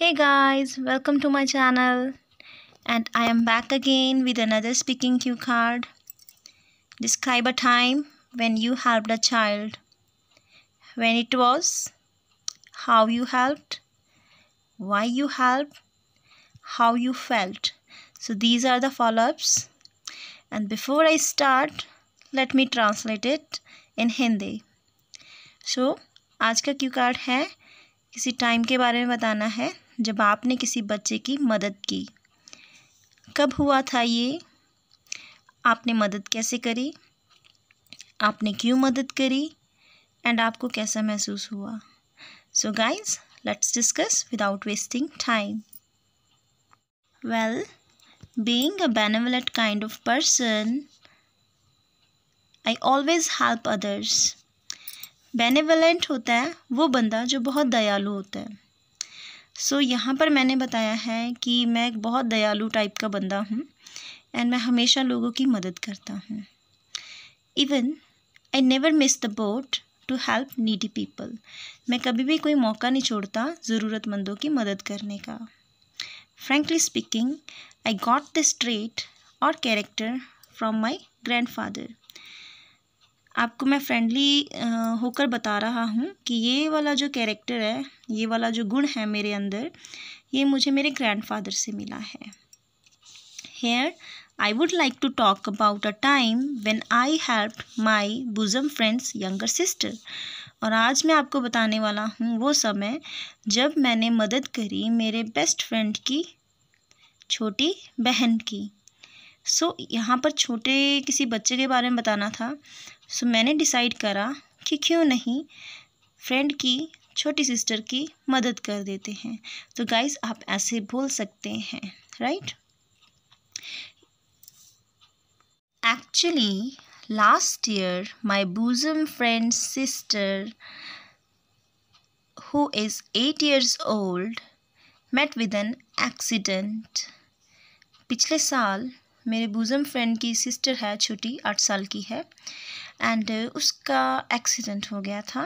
Hey guys, welcome to my channel and I am back again with another speaking cue card. Describe a time when you helped a child. When it was, how you helped, why you helped, how you felt. So these are the follow-ups. And before I start, let me translate it in Hindi. So, आज का Q card है किसी time के बारे में बताना है जब आपने किसी बच्चे की मदद की कब हुआ था ये आपने मदद कैसे करी आपने क्यों मदद करी एंड आपको कैसा महसूस हुआ so guys let's discuss without wasting time well being a benevolent kind of person I always help others benevolent होता है वो बंदा जो बहुत दयालु होता है सो so, यहाँ पर मैंने बताया है कि मैं एक बहुत दयालु टाइप का बंदा हूँ एंड मैं हमेशा लोगों की मदद करता हूँ even I never miss the boat to help needy people मैं कभी भी कोई मौका नहीं छोड़ता ज़रूरतमंदों की मदद करने का frankly speaking I got the straight और character from my grandfather आपको मैं फ्रेंडली होकर बता रहा हूँ कि ये वाला जो कैरेक्टर है ये वाला जो गुण है मेरे अंदर ये मुझे मेरे ग्रैंडफादर से मिला है here I would like to talk about a time when I help my bosom friends younger sister और आज मैं आपको बताने वाला हूँ वो समय जब मैंने मदद करी मेरे बेस्ट फ्रेंड की छोटी बहन की सो so, यहाँ पर छोटे किसी बच्चे के बारे में बताना था सो मैंने डिसाइड करा कि क्यों नहीं फ्रेंड की छोटी सिस्टर की मदद कर देते हैं तो गाइस आप ऐसे बोल सकते हैं right actually last year my bosom friend sister who is eight years old met with an accident पिछले साल मेरे बुजम फ्रेंड की सिस्टर है छोटी आठ साल की है एंड uh, उसका एक्सीडेंट हो गया था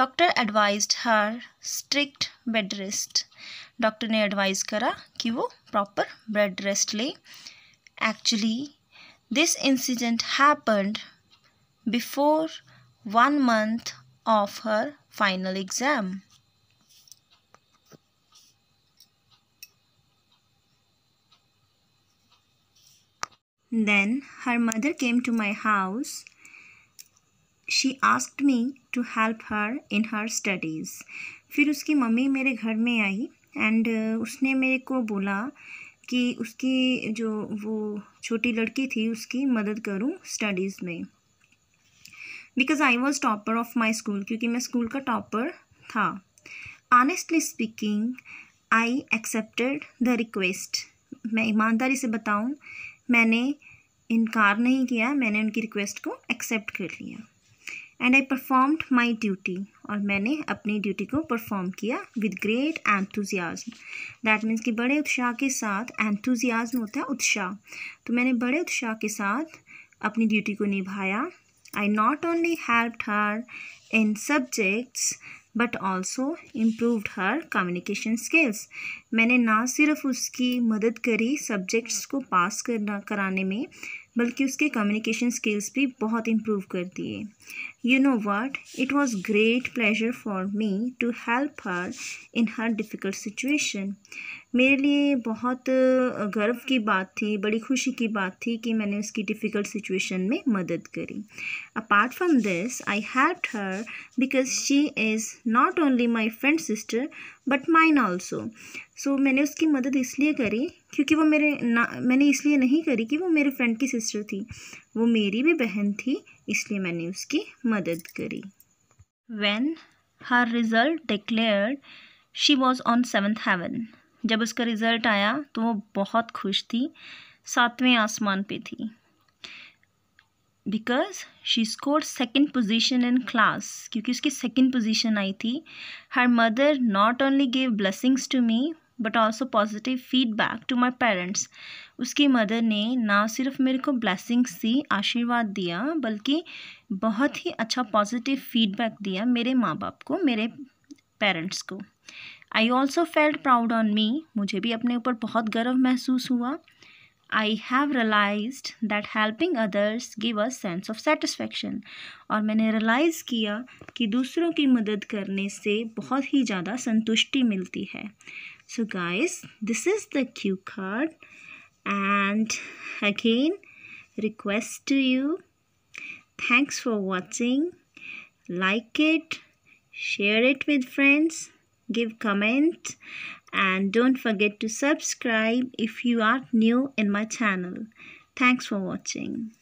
doctor advised her strict bed rest doctor ने एडवाइज़ करा कि वो प्रॉपर बेड रेस्ट ले actually this incident happened before one month of her final exam Then her mother came to my house. She asked me to help her in her studies. फिर उसकी mummy मेरे घर में आई and uh, उसने मेरे को बोला कि उसकी जो वो छोटी लड़की थी उसकी मदद करूँ स्टडीज़ में because I was topper of my school क्योंकि मैं स्कूल का टॉपर था honestly speaking I accepted the request मैं ईमानदारी से बताऊँ मैंने इनकार नहीं किया मैंने उनकी रिक्वेस्ट को एक्सेप्ट कर लिया and I performed my duty और मैंने अपनी ड्यूटी को परफॉर्म किया with great enthusiasm that means कि बड़े उत्साह के साथ एंथुजियाज्म होता है उत्साह तो मैंने बड़े उत्साह के साथ अपनी ड्यूटी को निभाया I not only help her in subjects but also improved her communication skills मैंने ना सिर्फ उसकी मदद करी सब्जेक्ट्स को पास करना कराने में बल्कि उसके कम्युनिकेशन स्किल्स भी बहुत इम्प्रूव कर दिए you know what it was great pleasure for me to help her in her difficult situation मेरे लिए बहुत गर्व की बात थी बड़ी खुशी की बात थी कि मैंने उसकी डिफ़िकल्ट सिचुएशन में मदद करी apart from this I have her because she is not only my friend sister but mine also so मैंने उसकी मदद इसलिए करी क्योंकि वो मेरे ना मैंने इसलिए नहीं करी कि वो मेरे फ्रेंड की सिस्टर थी वो मेरी भी बहन थी इसलिए मैंने उसकी मदद करी when her result declared she was on seventh heaven जब उसका रिज़ल्ट आया तो वो बहुत खुश थी सातवें आसमान पे थी because she score second position in class क्योंकि उसकी सेकेंड पोजिशन आई थी her mother not only give blessings to me but also positive feedback to my parents उसकी मदर ने ना सिर्फ मेरे को ब्लैसिंग्स दी आशीर्वाद दिया बल्कि बहुत ही अच्छा पॉजिटिव फीडबैक दिया मेरे माँ बाप को मेरे पेरेंट्स को I also felt proud on me मुझे भी अपने ऊपर बहुत गर्व महसूस हुआ I have realize that helping others give a sense of satisfaction और मैंने रियलाइज़ किया कि दूसरों की मदद करने से बहुत ही ज़्यादा संतुष्टि मिलती है so guys this is the cue card and again request to you thanks for watching like it share it with friends give comment and don't forget to subscribe if you are new in my channel. Thanks for watching.